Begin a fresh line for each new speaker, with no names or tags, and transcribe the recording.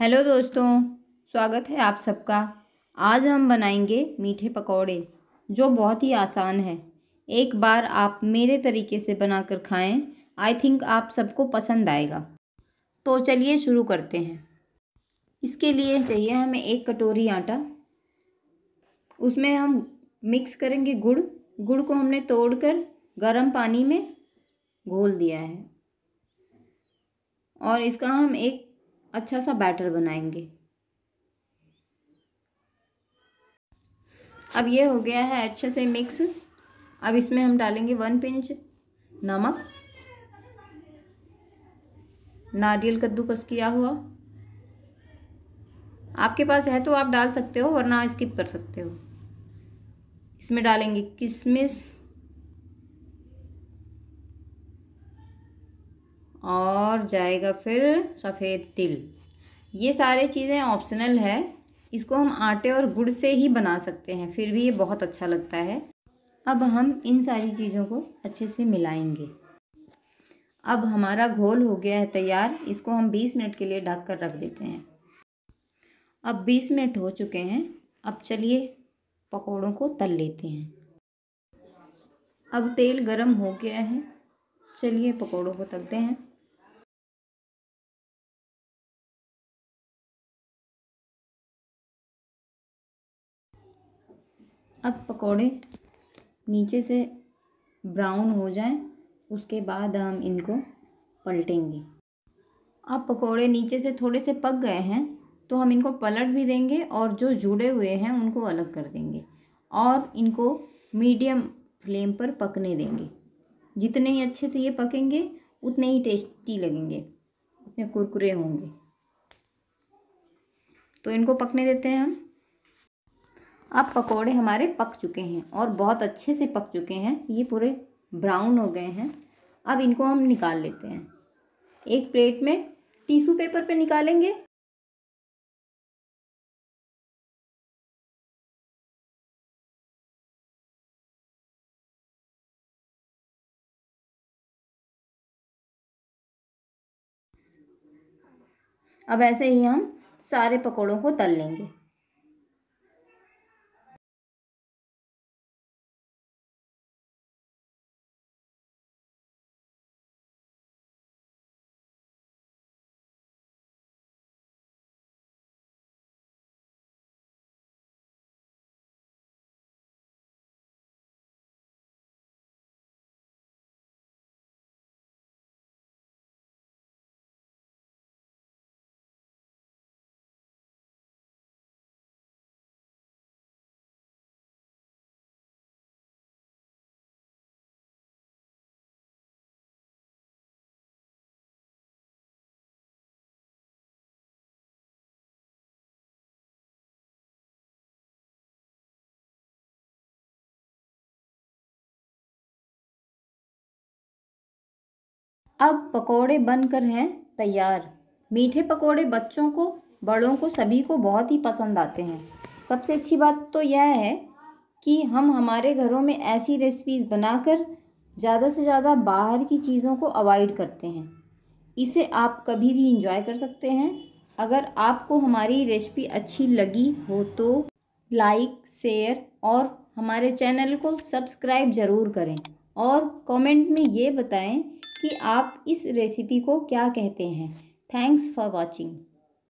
hello दोस्तों स्वागत है आप सबका आज हम बनाएंगे मीठे पकौड़े जो बहुत ही आसान है एक बार आप मेरे तरीके से बनाकर खाएं आई थिंक आप सबको पसंद आएगा तो चलिए शुरू करते हैं इसके लिए चाहिए हमें एक कटोरी आटा उसमें हम मिक्स करेंगे गुड़ गुड़ को हमने तोड़कर गर्म पानी में घोल दिया है और इसका हम एक अच्छा सा बैटर बनाएंगे अब ये हो गया है अच्छे से मिक्स अब इसमें हम डालेंगे वन पिंच नमक नारियल कद्दूकस किया हुआ आपके पास है तो आप डाल सकते हो वरना स्किप कर सकते हो इसमें डालेंगे किशमिश और जाएगा फिर सफ़ेद तिल ये सारे चीज़ें ऑप्शनल है इसको हम आटे और गुड़ से ही बना सकते हैं फिर भी ये बहुत अच्छा लगता है अब हम इन सारी चीज़ों को अच्छे से मिलाएंगे अब हमारा घोल हो गया है तैयार इसको हम 20 मिनट के लिए ढक कर रख देते हैं अब 20 मिनट हो चुके हैं अब चलिए पकौड़ों को तल लेते हैं अब तेल गरम हो गया है
चलिए पकौड़ों को तलते हैं
अब पकोड़े नीचे से ब्राउन हो जाएं उसके बाद हम इनको पलटेंगे अब पकोड़े नीचे से थोड़े से पक गए हैं तो हम इनको पलट भी देंगे और जो जुड़े हुए हैं उनको अलग कर देंगे और इनको मीडियम फ्लेम पर पकने देंगे जितने ही अच्छे से ये पकेंगे उतने ही टेस्टी लगेंगे उतने कुरकुरे होंगे तो इनको पकने देते हैं हम अब पकोड़े हमारे पक चुके हैं और बहुत अच्छे से पक चुके हैं ये पूरे ब्राउन हो गए हैं अब इनको हम निकाल लेते हैं एक प्लेट में टिशू पेपर पे निकालेंगे
अब ऐसे ही हम सारे पकौड़ों को तल लेंगे
अब पकोड़े बनकर हैं तैयार मीठे पकोड़े बच्चों को बड़ों को सभी को बहुत ही पसंद आते हैं सबसे अच्छी बात तो यह है कि हम हमारे घरों में ऐसी रेसिपीज़ बनाकर ज़्यादा से ज़्यादा बाहर की चीज़ों को अवॉइड करते हैं इसे आप कभी भी इंजॉय कर सकते हैं अगर आपको हमारी रेसिपी अच्छी लगी हो तो लाइक शेयर और हमारे चैनल को सब्सक्राइब ज़रूर करें और कमेंट में ये बताएं कि आप इस रेसिपी को क्या कहते हैं थैंक्स फॉर वॉचिंग